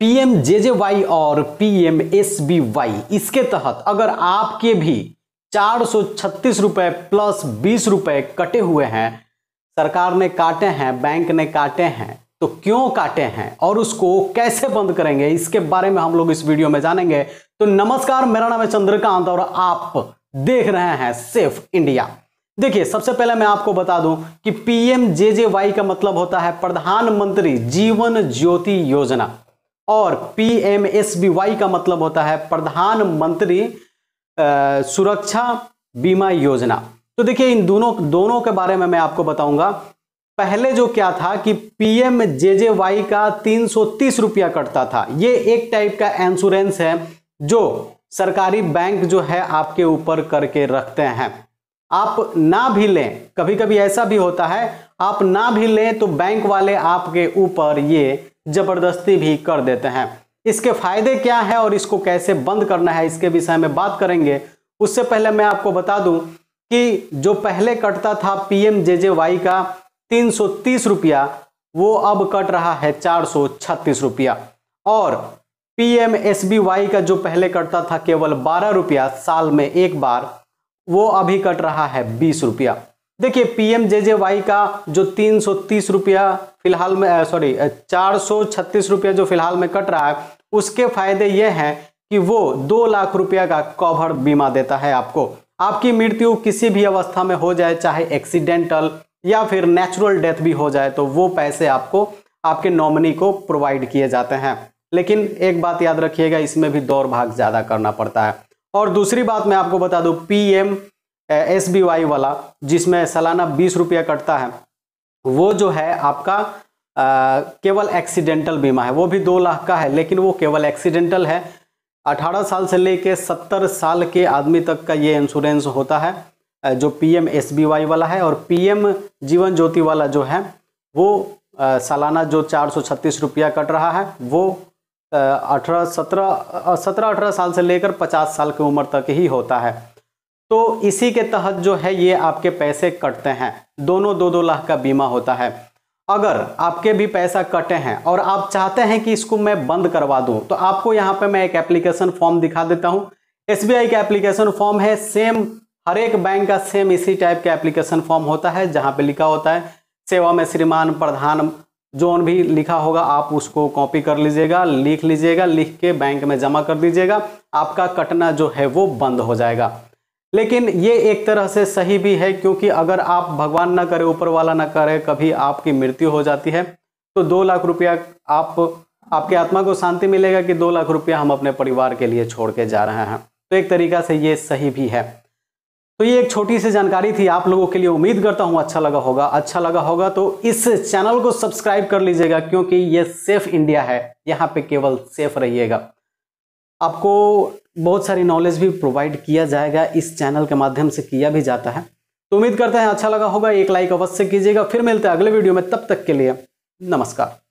P M J J Y और P M S B Y इसके तहत अगर आपके भी चार सौ छत्तीस रुपये प्लस बीस रुपये कटे हुए हैं सरकार ने काटे हैं बैंक ने काटे हैं तो क्यों काटे हैं और उसको कैसे बंद करेंगे इसके बारे में हम लोग इस वीडियो में जानेंगे तो नमस्कार मेरा नाम है चंद्रकांत और आप देख रहे हैं सेफ इंडिया देखिए सबसे पहले मैं आपको बता दूं कि पीएम वाई का मतलब होता है प्रधानमंत्री जीवन ज्योति योजना और पीएमएसबीवाई का मतलब होता है प्रधानमंत्री सुरक्षा बीमा योजना तो देखिए इन दोनों दोनों के बारे में मैं आपको बताऊंगा पहले जो क्या था कि जे वाई का तीस रुपया कटता था ये एक टाइप का इंश्योरेंस है जो सरकारी बैंक जो है आपके ऊपर करके रखते हैं आप ना भी लें कभी कभी ऐसा भी होता है आप ना भी लें तो बैंक वाले आपके ऊपर ये ज़बरदस्ती भी कर देते हैं इसके फायदे क्या हैं और इसको कैसे बंद करना है इसके विषय में बात करेंगे उससे पहले मैं आपको बता दूं कि जो पहले कटता था पीएमजेजेवाई का तीन सौ रुपया वो अब कट रहा है चार सौ छत्तीस रुपया और पीएमएसबीवाई का जो पहले कटता था केवल बारह रुपया साल में एक बार वो अभी कट रहा है बीस रुपया देखिए पीएम जे जे वाई का जो तीन सौ तीस रुपया फिलहाल में सॉरी चार सौ छत्तीस रुपया जो फिलहाल में कट रहा है उसके फायदे ये हैं कि वो दो लाख रुपया का कवर बीमा देता है आपको आपकी मृत्यु किसी भी अवस्था में हो जाए चाहे एक्सीडेंटल या फिर नेचुरल डेथ भी हो जाए तो वो पैसे आपको आपके नॉमिनी को प्रोवाइड किए जाते हैं लेकिन एक बात याद रखिएगा इसमें भी दौड़ भाग ज़्यादा करना पड़ता है और दूसरी बात मैं आपको बता दूं पीएम एस बी वाई वाला जिसमें सालाना बीस रुपया कटता है वो जो है आपका आ, केवल एक्सीडेंटल बीमा है वो भी दो लाख का है लेकिन वो केवल एक्सीडेंटल है अठारह साल से लेके सत्तर साल के आदमी तक का ये इंश्योरेंस होता है जो बी वाई वाला है और एम जीवन ज्योति वाला जो है वो आ, सालाना जो चार सौ छत्तीस रुपया कट रहा है वो अठारह सत्रह सत्रह अठारह साल से लेकर पचास साल की उम्र तक ही होता है तो इसी के तहत जो है ये आपके पैसे कटते हैं दोनों दो दो लाख का बीमा होता है अगर आपके भी पैसा कटे हैं और आप चाहते हैं कि इसको मैं बंद करवा दूं तो आपको यहाँ पे मैं एक एप्लीकेशन फॉर्म दिखा देता हूँ एस का एप्लीकेशन फॉर्म है सेम हर एक बैंक का सेम इसी टाइप का एप्लीकेशन फॉर्म होता है जहाँ पे लिखा होता है सेवा में श्रीमान प्रधान जोन भी लिखा होगा आप उसको कॉपी कर लीजिएगा लिख लीजिएगा लिख के बैंक में जमा कर दीजिएगा आपका कटना जो है वो बंद हो जाएगा लेकिन ये एक तरह से सही भी है क्योंकि अगर आप भगवान ना करे ऊपर वाला ना करे कभी आपकी मृत्यु हो जाती है तो दो लाख रुपया आप आपके आत्मा को शांति मिलेगा कि दो लाख रुपया हम अपने परिवार के लिए छोड़ के जा रहे हैं तो एक तरीका से ये सही भी है तो ये एक छोटी सी जानकारी थी आप लोगों के लिए उम्मीद करता हूँ अच्छा लगा होगा अच्छा लगा होगा तो इस चैनल को सब्सक्राइब कर लीजिएगा क्योंकि ये सेफ इंडिया है यहाँ पे केवल सेफ रहिएगा आपको बहुत सारी नॉलेज भी प्रोवाइड किया जाएगा इस चैनल के माध्यम से किया भी जाता है तो उम्मीद करते हैं अच्छा लगा होगा एक लाइक अवश्य कीजिएगा फिर मिलते हैं अगले वीडियो में तब तक के लिए नमस्कार